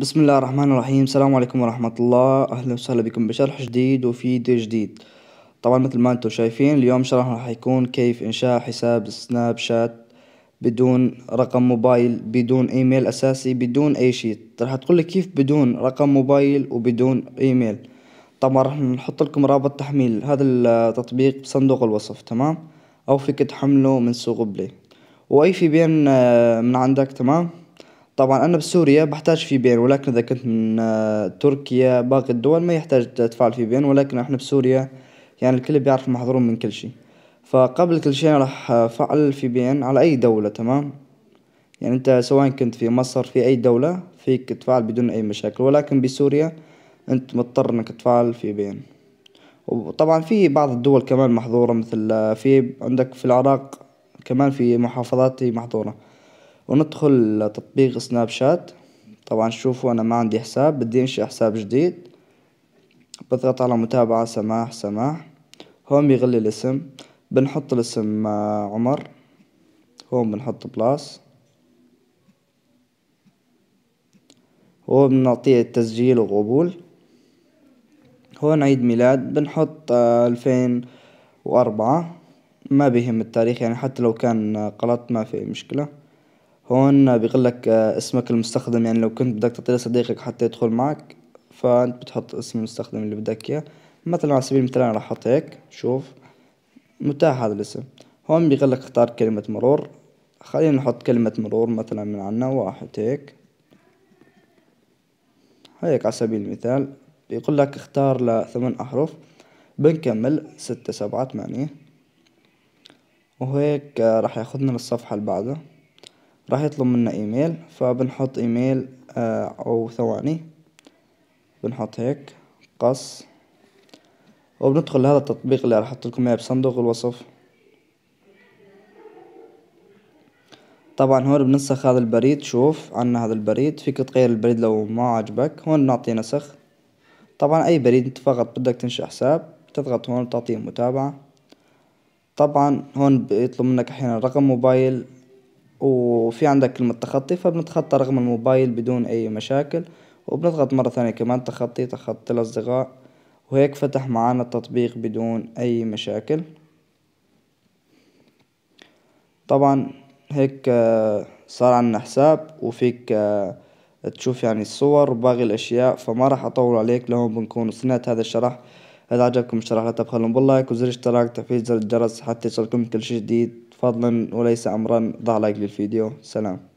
بسم الله الرحمن الرحيم السلام عليكم ورحمة الله أهلا وسهلا بكم بشرح جديد وفيديو جديد طبعا مثل ما انتم شايفين اليوم شرحنا راح يكون كيف إنشاء حساب سناب شات بدون رقم موبايل بدون ايميل أساسي بدون أي شيء راح تقول لي كيف بدون رقم موبايل وبدون ايميل طبعا راح نحط لكم رابط تحميل هذا التطبيق بصندوق الوصف تمام أو فيك تحمله من سوق بلاي وأي في بين من عندك تمام طبعا أنا بسوريا بحتاج في بين ولكن إذا كنت من آه، تركيا باقي الدول ما يحتاج تدفع في بين ولكن إحنا بسوريا يعني الكل بيعرف محظورون من كل شي فقبل كل شي راح أفعل في بين على أي دولة تمام يعني أنت سواء كنت في مصر في أي دولة فيك تفعل بدون أي مشاكل ولكن بسوريا أنت مضطر إنك تفعل في بين وطبعا في بعض الدول كمان محظورة مثل آه، في عندك في العراق كمان في محافظات محظورة وندخل لتطبيق سناب شات طبعا شوفوا انا ما عندي حساب بدي انشئ حساب جديد بضغط على متابعة سماح سماح هون بيغلي الاسم بنحط الاسم آه، عمر هون بنحط بلاس هو بنعطيه التسجيل وقبول هون عيد ميلاد بنحط آه، ألفين وأربعة ما بهم التاريخ يعني حتى لو كان آه، غلط ما في مشكلة هون بيقول لك آه، اسمك المستخدم يعني لو كنت بدك تعطيه لصديقك حتى يدخل معك فانت بتحط اسم المستخدم اللي بدك اياه مثلا على سبيل المثال انا راح احط هيك شوف متاح هذا الاسم هون بيقول لك اختار كلمة مرور خلينا نحط كلمة مرور مثلا من عنا واحد هيك هيك على سبيل المثال بيقول لك اختار لثمان أحرف بنكمل ستة سبعة ثمانية وهيك آه، راح ياخدنا للصفحة اللي بعدها راح يطلب منا ايميل فبنحط ايميل آه، او ثواني بنحط هيك قص وبندخل لهذا التطبيق اللي راح احط لكم اياه بصندوق الوصف طبعا هون بننسخ هذا البريد شوف عنا هذا البريد فيك تغير البريد لو ما عجبك هون نعطي نسخ طبعا اي بريد انت فقط بدك تنشئ حساب تضغط هون بتعطيه متابعة طبعا هون بيطلب منك احيانا رقم موبايل وفي عندك كلمة تخطي فبنتخطى رقم الموبايل بدون أي مشاكل وبنضغط مرة ثانية كمان تخطي تخطي الأصدقاء وهيك فتح معانا التطبيق بدون أي مشاكل طبعا هيك آه، صار عنا حساب وفيك آه، تشوف يعني الصور وباقي الأشياء فما راح أطول عليك لهون بنكون وصلنا هذا الشرح إذا عجبكم الشرح لا تبخلون باللايك وزر اشتراك تفعيل زر الجرس حتى يصلكم كل شي جديد فضلا وليس أمرا ضع لايك للفيديو سلام